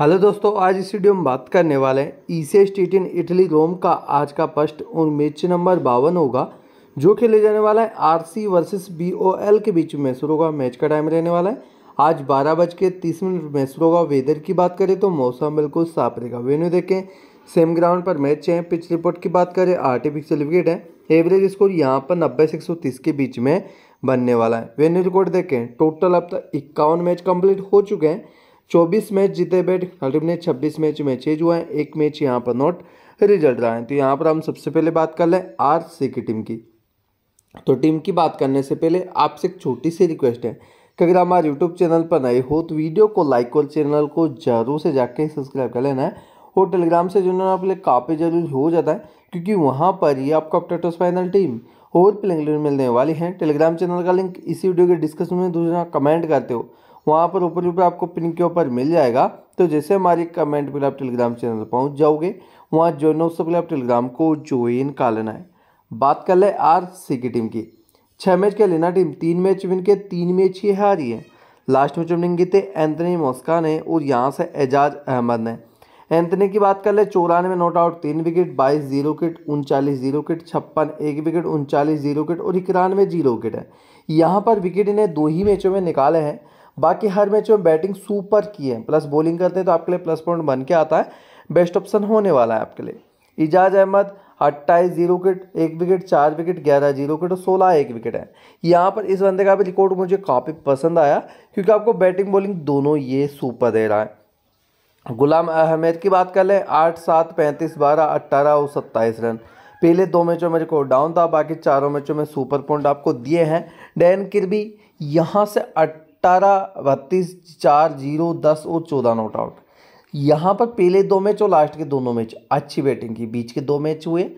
hello दोस्तों आज इस वीडियो में बात करने वाले हैं ईसे स्टेट इन इटली रोम का आज का फर्स्ट और मैच नंबर बावन होगा जो खेले जाने वाला है आरसी वर्सेस बीओएल के बीच में शुरू होगा मैच का टाइम रहने वाला है आज बारह बज के तीस मिनट में शुरू होगा वेदर की बात करें तो मौसम बिल्कुल साफ रहेगा वेन्यू देखें सेम ग्राउंड पर मैच है पिच रिपोर्ट की बात करें आर्टिफिशियल विकेट है एवरेज स्कोर यहाँ पर नब्बे से एक के बीच में बनने वाला है वेन्यू रिकॉर्ड देखें टोटल अब तक इक्यावन मैच कंप्लीट हो चुके हैं चौबीस मैच जीते बैट हल्टीम ने छब्बीस मैच में चेज हुआ है एक मैच यहाँ पर नॉट रिजल्ट रहा है तो यहाँ पर हम सबसे पहले बात कर लें आर सी की टीम की तो टीम की बात करने से पहले आपसे एक छोटी सी रिक्वेस्ट है कि अगर हमारे यूट्यूब चैनल पर नए हो तो वीडियो को लाइक और चैनल को जरूर से जाके सब्सक्राइब कर लेना है और टेलीग्राम से जुड़ना आप लिए काफ़ी जरूरी हो जाता है क्योंकि वहाँ पर ही आपको अपटेटोस फाइनल टीम और प्लेंग मिलने वाली है टेलीग्राम चैनल का लिंक इसी वीडियो के डिस्कशन में दूसरा कमेंट करते हो वहाँ पर ऊपर ऊपर आपको पिन के ऊपर मिल जाएगा तो जैसे हमारी कमेंट पर आप टेलीग्राम चैनल पहुँच जाओगे वहाँ ज्वाइन हो सबके आप टेलीग्राम को ज्वाइन कर लेना है बात कर ले आर सी की टीम की छः मैच का लेना टीम तीन मैच विन के तीन मैच ही हारी है लास्ट मैच में जीते एंथनी मोस्का ने और यहाँ से एजाज अहमद ने एंथनी की बात कर ले चौरानवे नॉट आउट तीन विकेट बाईस जीरो किट उनचालीस जीरो किट छप्पन एक विकेट उनचालीस जीरो किट और इक्यानवे जीरो विकेट है यहाँ पर विकेट इन्हें दो ही मैचों में निकाले हैं बाकी हर मैच में बैटिंग सुपर की है प्लस बॉलिंग करते हैं तो आपके लिए प्लस पॉइंट बन के आता है बेस्ट ऑप्शन होने वाला है आपके लिए इजाज अहमद अट्ठाईस जीरो विकेट एक विकेट चार विकेट ग्यारह जीरो विकेट और सोलह एक विकेट है यहाँ पर इस बंदे का भी रिकॉर्ड मुझे काफ़ी पसंद आया क्योंकि आपको बैटिंग बॉलिंग दोनों ये सुपर दे रहा है गुलाम अहमद की बात कर लें आठ सात पैंतीस बारह अट्ठारह और सत्ताईस रन पहले दो मैचों में रिकॉर्ड डाउन था बाकी चारों मैचों में सुपर पॉइंट आपको दिए हैं डैन किरबी यहाँ से अट अट्ठारह बत्तीस चार जीरो दस और चौदह नॉट आउट यहाँ पर पहले दो मैच और लास्ट के दोनों मैच अच्छी बैटिंग की बीच के दो मैच हुए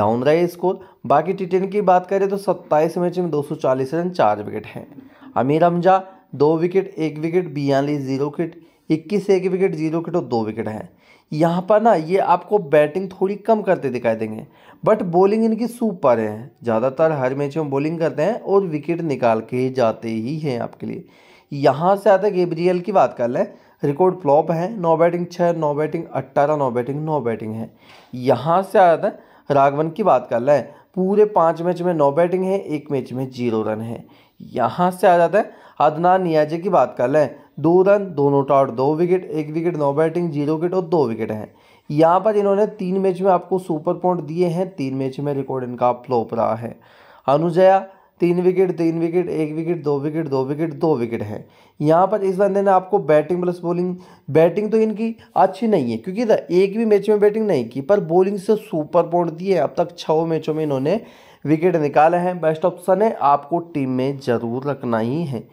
डाउन रहे स्कोर बाकी टी टेन की बात करें तो सत्ताईस मैच में चालीस रन चार विकेट हैं अमीर हमजा दो विकेट एक विकेट बयालीस जीरो विकेट इक्कीस एक विकेट जीरो विकेट और दो विकेट हैं यहाँ पर ना ये आपको बैटिंग थोड़ी कम करते दिखाई देंगे बट बॉलिंग इनकी सुपर है ज़्यादातर हर मैच में बॉलिंग करते हैं और विकेट निकाल के जाते ही हैं आपके लिए यहाँ से आता गेब्रियल की बात कर लें रिकॉर्ड फ्लॉप है नौ बैटिंग छः नौ बैटिंग अट्ठारह नौ बैटिंग नौ बैटिंग है यहाँ से आता है राघवन की बात कर लें पूरे पाँच मैच में नौ बैटिंग है एक मैच में जीरो रन है यहाँ से आ जाता है अदनान नियाजे की बात कर लें दो रन दो नोट आउट दो विकेट एक विकेट नौ बैटिंग जीरो विकेट और दो विकेट हैं यहाँ पर इन्होंने तीन मैच में आपको सुपर पॉइंट दिए हैं तीन मैच में रिकॉर्ड इनका फ्लोप रहा है अनुजया तीन विकेट तीन विकेट एक विकेट दो विकेट दो विकेट दो विकेट है यहाँ पर इस बंदे ने आपको बैटिंग प्लस बॉलिंग बैटिंग तो इनकी अच्छी नहीं है क्योंकि एक भी मैच में बैटिंग नहीं की पर बॉलिंग से सुपर पॉइंट दिए अब तक छः मैचों में इन्होंने विकेट निकाले हैं बेस्ट ऑप्शन है आपको टीम में ज़रूर रखना ही है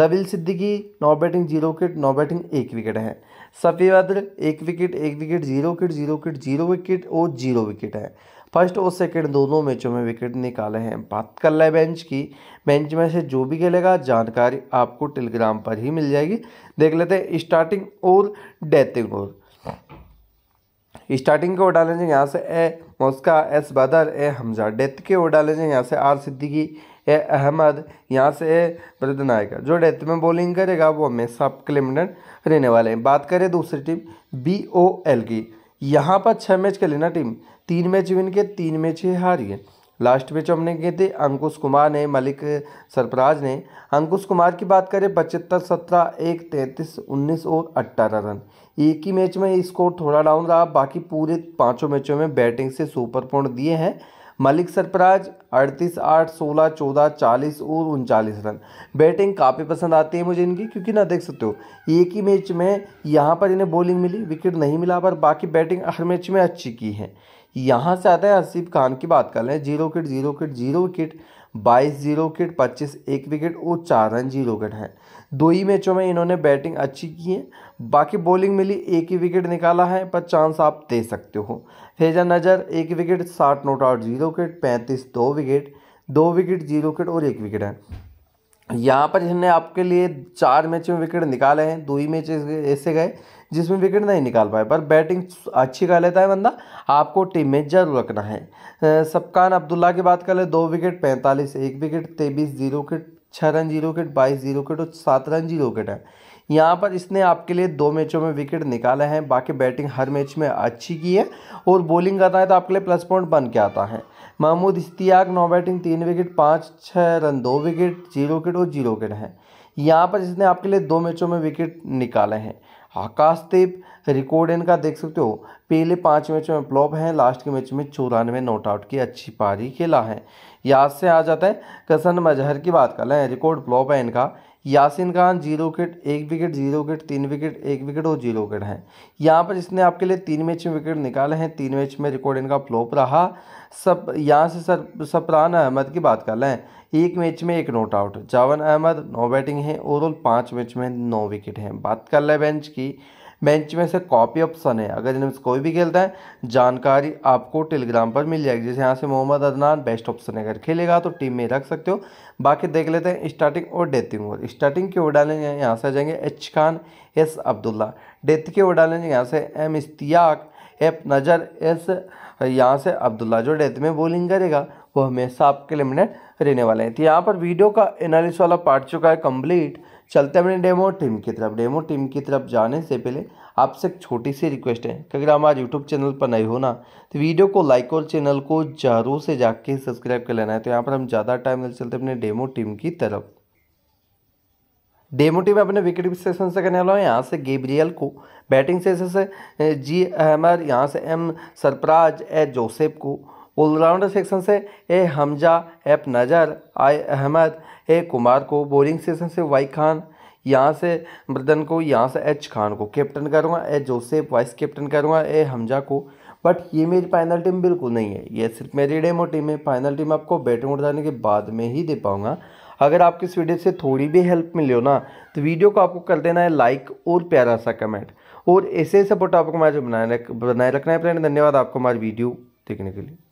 रविल सिद्दीकी नौ बैटिंग जीरो विकेट नौ बैटिंग एक विकेट है सफ़ी बद्र एक विकेट एक wicket zero wicket zero wicket zero wicket और जीरो विकेट है फर्स्ट और सेकंड दोनों मैचों में विकेट निकाले हैं बात कर लें बेंच की बेंच में से जो भी खेलेगा जानकारी आपको टेलीग्राम पर ही मिल जाएगी देख लेते हैं स्टार्टिंग और डेथिंग और स्टार्टिंग के ओर डालेंगे यहाँ से ए मोस्का एस बदर ए हमजा डेथ के ओर डालेंगे यहाँ से आर सिद्दीकी ए अहमद यहाँ से वृद्ध नायका जो डेथ में बॉलिंग करेगा वो हमेशा आपके लिमिटेड रहने वाले हैं बात करें दूसरी टीम बी ओ एल की यहाँ पर छः मैच खेली ना टीम तीन मैच विन के तीन मैच ही हारी है लास्ट मैच हमने किए थे अंकुश कुमार ने मलिक सरपराज ने अंकुश कुमार की बात करें पचहत्तर सत्रह एक तैंतीस उन्नीस और अट्ठारह रन एक ही मैच में स्कोर थोड़ा डाउन रहा बाकी पूरे पाँचों मैचों में बैटिंग से सुपर पॉइंट दिए हैं मलिक सरपराज अड़तीस आठ सोलह चौदह चालीस और उनचालीस रन बैटिंग काफ़ी पसंद आती है मुझे इनकी क्योंकि ना देख सकते हो एक ही मैच में यहाँ पर इन्हें बॉलिंग मिली विकेट नहीं मिला पर बाकी बैटिंग हर मैच में अच्छी की है यहाँ से आता है आसिफ खान की बात कर लें zero wicket zero wicket zero wicket बाईस जीरो विकेट पच्चीस एक विकेट और चार रन जीरो विकेट हैं दो ही मैचों में इन्होंने बैटिंग अच्छी की है बाकी बॉलिंग मिली एक ही विकेट निकाला है पर चांस आप दे सकते हो हेजा नज़र एक विकेट साठ नोट आउट जीरो विकेट पैंतीस दो विकेट दो विकेट जीरो विकेट और एक विकेट है यहाँ पर इसने आपके लिए चार मैच में विकेट निकाले हैं दो ही मैच ऐसे गए जिसमें विकेट नहीं निकाल पाए पर बैटिंग अच्छी कर लेता है बंदा आपको टीम में जरूर रखना है सबकान अब्दुल्ला की बात कर ले दो विकेट पैंतालीस एक विकेट तेईस जीरो विकेट छः रन जीरो विकेट बाईस जीरो विकेट और सात रन जीरो विकेट है यहाँ पर इसने आपके लिए दो मैचों में विकेट निकाले हैं बाकी बैटिंग हर मैच में अच्छी की है और बॉलिंग करना है तो आपके लिए प्लस पॉइंट बन के आता है महमूद इश्तियाक नौ बैटिंग तीन विकेट पाँच छः रन दो विकेट जीरो विकेट और जीरो विकेट हैं यहाँ पर जिसने आपके लिए दो मैचों में विकेट निकाले हैं आकाशदीप रिकॉर्ड इनका देख सकते हो पहले पाँच मैचों में प्लॉप हैं लास्ट के मैच में चौरानवे नॉट आउट की अच्छी पारी खेला है याद से आ जाता है कसन मजहर की बात कर लें रिकॉर्ड प्लॉप है इनका यासिन खान जीरो विकेट एक विकेट जीरो विकेट तीन विकेट एक विकेट और जीरो विकेट हैं यहाँ पर इसने आपके लिए तीन मैच में विकेट निकाले हैं तीन मैच में रिकॉर्ड इनका फ्लॉप रहा सब यहाँ से सर सपरान अहमद की बात कर लें एक मैच में एक नोट आउट जावन अहमद नौ बैटिंग है ओवरऑल पाँच मैच में नौ विकेट हैं बात कर लें बेंच की बेंच में से कॉपी ऑप्शन है अगर इनमें से कोई भी खेलता है जानकारी आपको टेलीग्राम पर मिल जाएगी जैसे यहाँ से मोहम्मद अदनान बेस्ट ऑप्शन है अगर खेलेगा तो टीम में रख सकते हो बाकी देख लेते हैं स्टार्टिंग और डेथिंग ओवर स्टार्टिंग की ओर डालेंगे यहाँ से आ जाएंगे H Khan S Abdullah death की ओर डालेंगे यहाँ से M Ishtiaq F Nazar S यहाँ से अब्दुल्ला जो डेथ में बॉलिंग करेगा वो हमेशा आपके लिमिनेट रहने वाले हैं तो यहाँ पर वीडियो का एनालिस वाला पार्ट चुका है कम्प्लीट चलते अपने डेमो टीम की तरफ डेमो टीम की तरफ जाने से पहले आपसे एक छोटी सी रिक्वेस्ट है कि अगर हमारे यूट्यूब चैनल पर नए हो ना तो वीडियो को लाइक और चैनल को जरूर से जाके सब्सक्राइब कर लेना है तो यहाँ पर हम ज़्यादा टाइम चलते अपने डेमो टीम की तरफ डेमो टीम अपने विकेट सेशन से करने वाला हूँ यहाँ से गेब्रियल को बैटिंग सेशन से जी अहमद यहाँ से एम सरपराज ए जोसेफ को ऑलराउंडर सेक्शन से ए हमजा एफ नज़र आई अहमद ए कुमार को बॉलिंग सेक्शन से वाई खान यहाँ से ब्रदन को यहाँ से एच खान को कैप्टन करूँगा ए जोसेफ वाइस कैप्टन करूँगा ए हमजा को बट ये मेरी फाइनल टीम बिल्कुल नहीं है ये सिर्फ मेरी डेमो टीम है फाइनल टीम आपको बैटिंग उठाने के बाद में ही दे पाऊँगा अगर आपकी इस वीडियो से थोड़ी भी हेल्प मिले हो ना तो वीडियो को आपको कर देना है लाइक और प्यारा सा कमेंट और ऐसे सपोर्ट आपको हमारे बनाए रख बनाए रखना है फ्रेंड धन्यवाद आपको हमारी वीडियो देखने के लिए